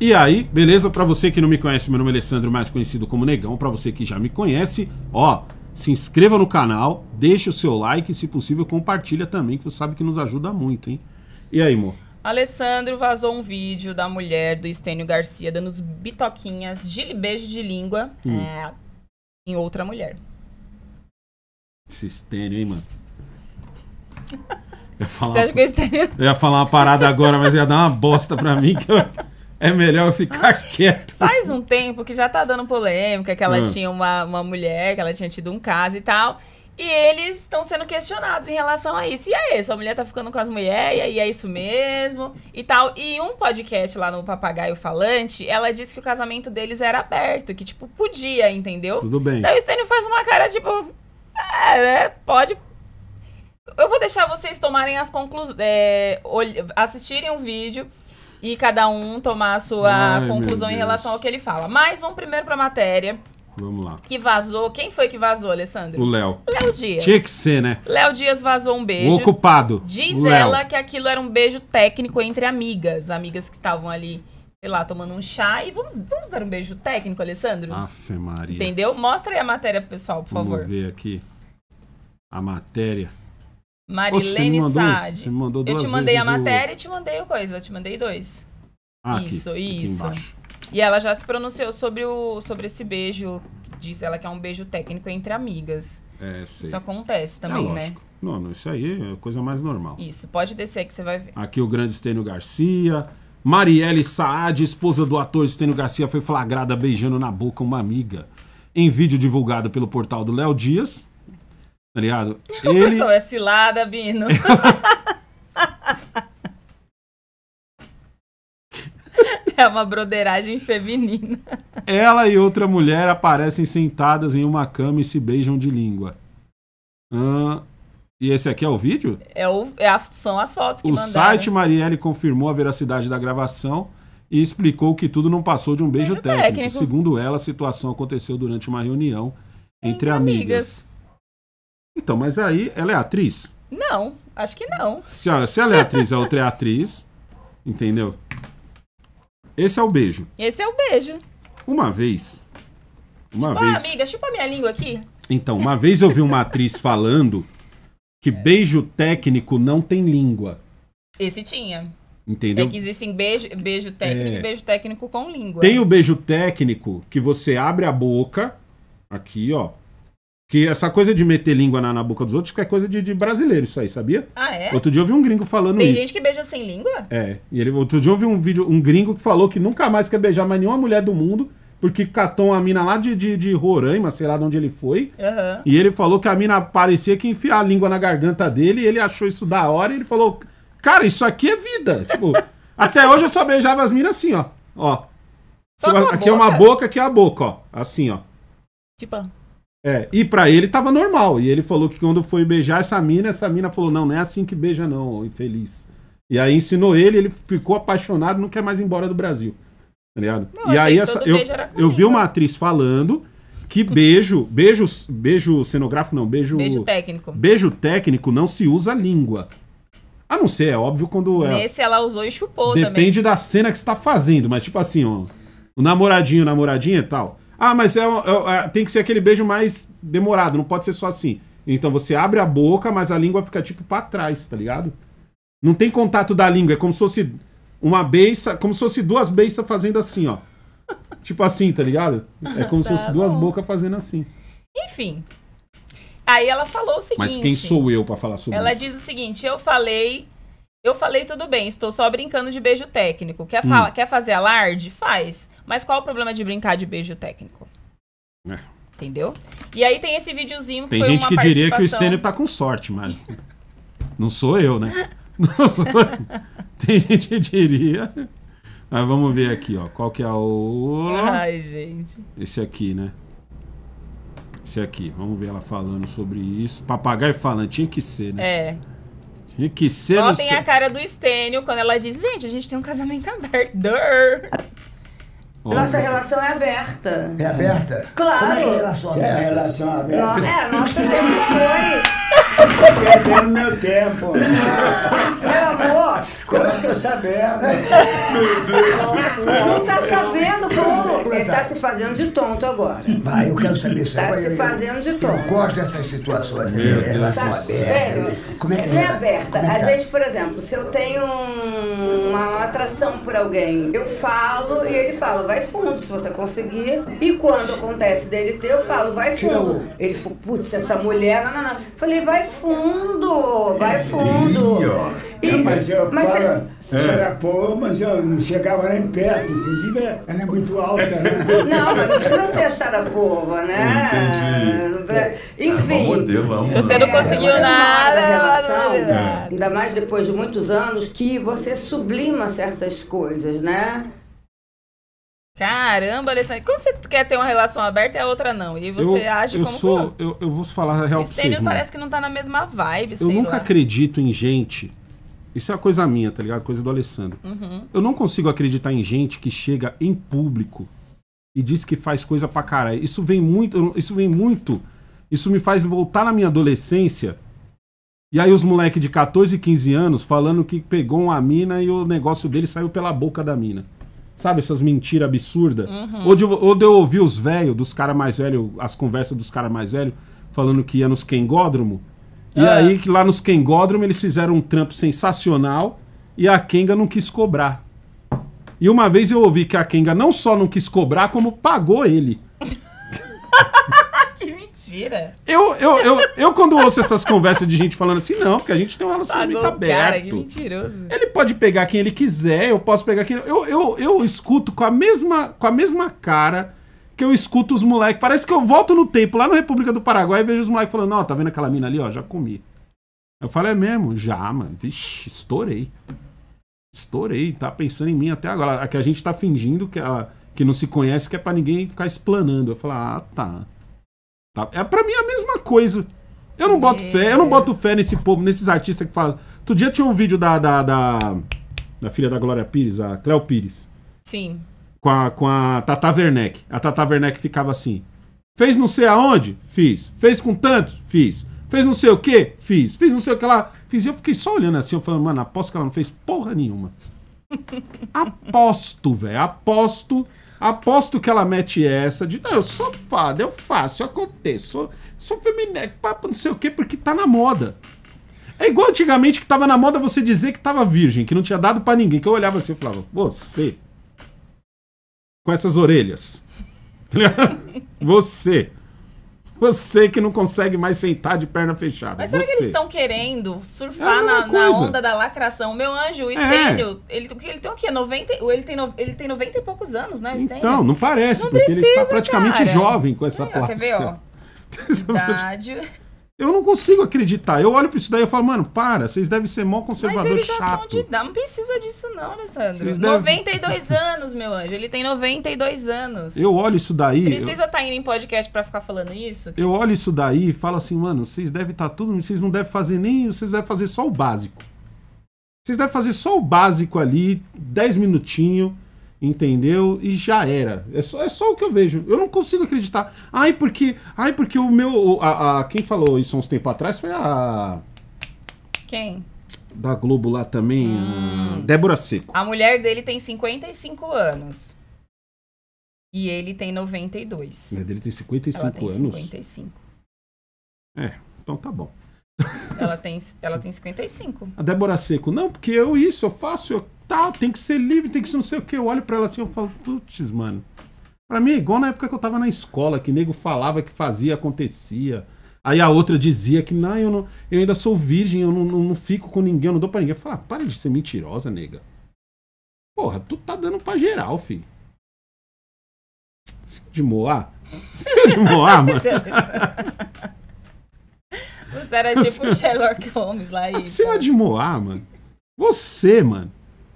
E aí, beleza? Para você que não me conhece, meu nome é Alessandro, mais conhecido como Negão. Para você que já me conhece, ó, se inscreva no canal, deixa o seu like e, se possível, compartilha também, que você sabe que nos ajuda muito, hein? E aí, amor? Alessandro vazou um vídeo da mulher do Estênio Garcia dando uns bitoquinhas de beijo de língua hum. é, em outra mulher. Esse Estênio, hein, mano? Eu ia falar Você acha uma... que o Estênio... Eu ia falar uma parada agora, mas ia dar uma bosta pra mim que eu... É melhor ficar ah, quieto. Faz um tempo que já tá dando polêmica, que ela ah. tinha uma, uma mulher, que ela tinha tido um caso e tal. E eles estão sendo questionados em relação a isso. E aí, sua mulher tá ficando com as mulheres, e é isso mesmo, e tal. E um podcast lá no Papagaio Falante, ela disse que o casamento deles era aberto, que, tipo, podia, entendeu? Tudo bem. Daí o Stênio faz uma cara, tipo, É, né? pode. Eu vou deixar vocês tomarem as conclusões. É, assistirem o um vídeo e cada um tomar a sua Ai, conclusão em relação ao que ele fala. Mas vamos primeiro para a matéria. Vamos lá. Que vazou. Quem foi que vazou, Alessandro? O Léo. Léo Dias. Tinha que ser, né? Léo Dias vazou um beijo. O ocupado. Diz o ela que aquilo era um beijo técnico entre amigas. Amigas que estavam ali, sei lá, tomando um chá. E vamos, vamos dar um beijo técnico, Alessandro? Afe Maria. Entendeu? Mostra aí a matéria pro pessoal, por vamos favor. Vamos ver aqui. A matéria. Marilene Ô, Sade. eu te mandei a matéria o... e te mandei o coisa, eu te mandei dois. Ah, isso, aqui, isso. Aqui e ela já se pronunciou sobre, o, sobre esse beijo. Diz ela que é um beijo técnico entre amigas. É, sim. Isso acontece é, também, é, né? Não, não, isso aí é coisa mais normal. Isso, pode descer que você vai ver. Aqui o grande Estênio Garcia. Marielle Saad, esposa do ator Estênio Garcia, foi flagrada beijando na boca uma amiga. Em vídeo divulgado pelo portal do Léo Dias, Tá ligado? Ele... O pessoal é cilada, Bino. é uma broderagem feminina. Ela e outra mulher aparecem sentadas em uma cama e se beijam de língua. e esse aqui é o vídeo? É o, é a, são as fotos que o mandaram. O site Marielle confirmou a veracidade da gravação e explicou que tudo não passou de um beijo, beijo técnico. técnico. Segundo ela, a situação aconteceu durante uma reunião entre, entre amigas. amigas. Então, mas aí ela é atriz? Não, acho que não. Se, se ela é atriz, a outra é atriz, entendeu? Esse é o beijo. Esse é o beijo. Uma vez. Uma chupa, vez. amiga, chupa minha língua aqui. Então, uma vez eu vi uma atriz falando que beijo técnico não tem língua. Esse tinha. Entendeu? É que existem beijo, beijo técnico é. e beijo técnico com língua. Tem o beijo técnico que você abre a boca, aqui, ó, que essa coisa de meter língua na, na boca dos outros que é coisa de, de, brasileiro, isso aí, sabia? Ah, é? Outro dia eu vi um gringo falando Tem isso. Tem gente que beija sem língua? É. E ele, outro dia eu vi um vídeo, um gringo que falou que nunca mais quer beijar mais nenhuma mulher do mundo, porque catou a mina lá de, de, de, Roraima, sei lá de onde ele foi. Uhum. E ele falou que a mina parecia que enfiar a língua na garganta dele, e ele achou isso da hora, e ele falou, cara, isso aqui é vida. Tipo, até hoje eu só beijava as minas assim, ó. Ó. Só aqui boca. é uma boca, aqui é a boca, ó. Assim, ó. Tipo. É, e para ele tava normal. E ele falou que quando foi beijar essa mina, essa mina falou: não, não é assim que beija, não, infeliz. E aí ensinou ele, ele ficou apaixonado, não quer mais ir embora do Brasil. Tá ligado? Não, e aí essa, eu, eu vi uma atriz falando que beijo, beijo, beijo cenográfico não, beijo beijo técnico. Beijo técnico não se usa língua. A não ser, é óbvio quando é Nesse ela usou e chupou Depende também. Depende da cena que você tá fazendo, mas tipo assim, ó, o namoradinho, namoradinha e tal. Ah, mas é, é, é, tem que ser aquele beijo mais demorado, não pode ser só assim. Então você abre a boca, mas a língua fica tipo para trás, tá ligado? Não tem contato da língua, é como se fosse uma beiça, como se fosse duas beiças fazendo assim, ó. tipo assim, tá ligado? É como tá se fosse tá duas bocas fazendo assim. Enfim. Aí ela falou o seguinte. Mas quem sou eu para falar sobre ela isso? Ela diz o seguinte: eu falei. Eu falei tudo bem, estou só brincando de beijo técnico. Quer, hum. quer fazer alarde? Faz. Mas qual o problema de brincar de beijo técnico? É. Entendeu? E aí tem esse videozinho que Tem gente que participação... diria que o Stênio tá com sorte, mas não sou eu, né? Não sou eu. Tem gente que diria. Mas vamos ver aqui, ó. Qual que é o. Ai, gente. Esse aqui, né? Esse aqui. Vamos ver ela falando sobre isso. Papagaio falando, tinha que ser, né? É. Tinha que ser. Notem no... a cara do Estênio quando ela diz: gente, a gente tem um casamento aberto. Olha. Nossa relação é aberta. É aberta? Claro. Como é que é a relação é aberta? É a relação aberta. é, foi. Perdendo meu tempo. meu amor, como Eu tô sabendo. Meu Deus do céu. Não tá sabendo, como? Então, ele tá se fazendo de tonto agora. Vai, eu quero saber tá se Tá se fazendo de tonto. Eu gosto dessas situações. Relação né? aberta. Né? É. Como é que é? aberta. É A é? gente, por exemplo, se eu tenho uma atração por alguém, eu falo e ele fala, vai fundo se você conseguir. E quando acontece dele ter, eu falo, vai fundo. Ele falou, putz, essa mulher, não, não, não. Falei, vai fundo, vai fundo mas eu mas para é. mas eu não chegava nem perto. Inclusive, ela é muito alta, né? Não, mas não precisa ser Xarapova, né? Entendi. É, é Enfim. É modelo, você não é, conseguiu é, nada. Relação, é. Ainda mais depois de muitos anos, que você sublima certas coisas, né? Caramba, Alessandro, quando você quer ter uma relação aberta e a outra não, e você eu, age eu como sou, eu, eu, vou falar a real pra vocês, parece mano. que não tá na mesma vibe, Eu nunca lá. acredito em gente isso é coisa minha, tá ligado? Coisa do Alessandro. Uhum. Eu não consigo acreditar em gente que chega em público e diz que faz coisa pra caralho. Isso vem muito, isso vem muito. Isso me faz voltar na minha adolescência. E aí os moleque de 14, 15 anos falando que pegou uma mina e o negócio dele saiu pela boca da mina. Sabe essas mentiras absurdas? Uhum. Ou, de, ou de eu ouvir os velhos, dos caras mais velhos, as conversas dos caras mais velhos, falando que ia nos quengódromo e ah. aí, que lá nos Kengódromo, eles fizeram um trampo sensacional e a Kenga não quis cobrar. E uma vez eu ouvi que a Kenga não só não quis cobrar, como pagou ele. que mentira! Eu, eu, eu, eu, quando ouço essas conversas de gente falando assim, não, porque a gente tem um relacionamento pagou, aberto. Cara, que mentiroso. Ele pode pegar quem ele quiser, eu posso pegar quem. Eu, eu, eu escuto com a mesma, com a mesma cara que eu escuto os moleques. Parece que eu volto no tempo, lá na República do Paraguai, e vejo os moleques falando, ó, tá vendo aquela mina ali, ó, já comi. Eu falei é mesmo? Já, mano. Vixe, estourei. Estourei, tá pensando em mim até agora. A é que a gente tá fingindo que, ela, ah, que não se conhece, que é pra ninguém ficar explanando. Eu falo, ah, tá. tá. É pra mim é a mesma coisa. Eu não boto fé, eu não boto fé nesse povo, nesses artistas que falam. Outro dia tinha um vídeo da, da, da, da filha da Glória Pires, a Cléo Pires. Sim com a, com a Tata Werneck. A Tata Werneck ficava assim. Fez não sei aonde? Fiz. Fez com tantos? Fiz. Fez não sei o que? Fiz. Fez não sei o que lá? Fiz. E eu fiquei só olhando assim, eu falando, mano, aposto que ela não fez porra nenhuma. aposto, velho. Aposto. Aposto que ela mete essa de, não, eu sou fada, eu faço, eu aconteço, sou, sou femineco, papo, não sei o que, porque tá na moda. É igual antigamente que tava na moda você dizer que tava virgem, que não tinha dado para ninguém, que eu olhava assim e falava, você com essas orelhas. Tá Você. Você que não consegue mais sentar de perna fechada. Mas será Você. que eles estão querendo surfar é na, na, onda da lacração? Meu anjo, o é. Stênio, é. ele, ele tem o quê? 90, ele, tem no, ele tem 90 e poucos anos, né, Stênio? Então, não parece, não porque precisa, ele está praticamente cara. jovem com essa não, é, plástica. Quer ver, ó? Idade... Eu não consigo acreditar. Eu olho pra isso daí e falo, mano, para, vocês devem ser mó conservadores. Mas eles chato. São de... Não precisa disso não, Alessandro. Vocês 92 devem... anos, meu anjo. Ele tem 92 anos. Eu olho isso daí... Precisa estar eu... tá indo em podcast para ficar falando isso? Eu olho isso daí e falo assim, mano, vocês devem estar tá tudo... Vocês não devem fazer nem... Vocês devem fazer só o básico. Vocês devem fazer só o básico ali, 10 minutinhos entendeu? E já era. É só, é só o que eu vejo. Eu não consigo acreditar. Ai, porque. Ai, porque o meu. A, a quem falou isso uns tempo atrás foi a. Quem? Da Globo lá também, hum. Débora Seco. A mulher dele tem 55 anos. E ele tem 92. A mulher dele tem 55 Ela tem anos. 55. É, então tá bom. Ela tem, ela tem 55. A Débora Seco, não, porque eu isso, eu faço, eu tal, tem que ser livre, tem que ser não sei o que. Eu olho pra ela assim, eu falo, putz, mano. Pra mim é igual na época que eu tava na escola, que nego falava que fazia, acontecia. Aí a outra dizia que, não, eu, não, eu ainda sou virgem, eu não, não, não fico com ninguém, eu não dou pra ninguém. Eu falava, ah, para de ser mentirosa, nega. Porra, tu tá dando pra geral, fi. De Moá? Seu de Moá, mano. Você era tipo Você... Sherlock Holmes lá. E, a cena de Moá, mano. Você, mano.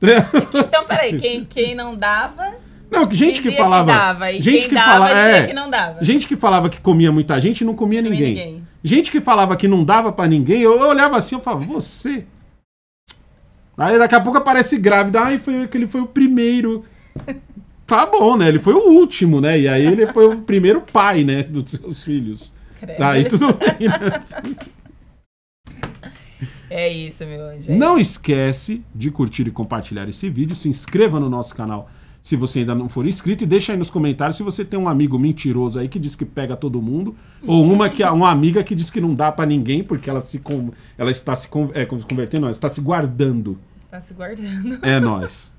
Então, peraí, quem, quem não dava. Não, gente que falava. Que dava, gente que dava, fala, é, que não dava. Gente que falava que comia muita gente não comia, não comia ninguém. ninguém. Gente que falava que não dava para ninguém, eu, eu, olhava assim, eu falava, você. Aí daqui a pouco aparece grávida, ai, foi que ele foi o primeiro. tá bom, né? Ele foi o último, né? E aí ele foi o primeiro pai, né, dos seus filhos. Credo. Aí tudo bem, né? É isso, meu anjo. É não esquece de curtir e compartilhar esse vídeo. Se inscreva no nosso canal se você ainda não for inscrito. E deixa aí nos comentários se você tem um amigo mentiroso aí que diz que pega todo mundo. ou uma, que, uma amiga que diz que não dá para ninguém porque ela, se, ela está se é, convertendo, ela está se guardando. Está se guardando. É nós.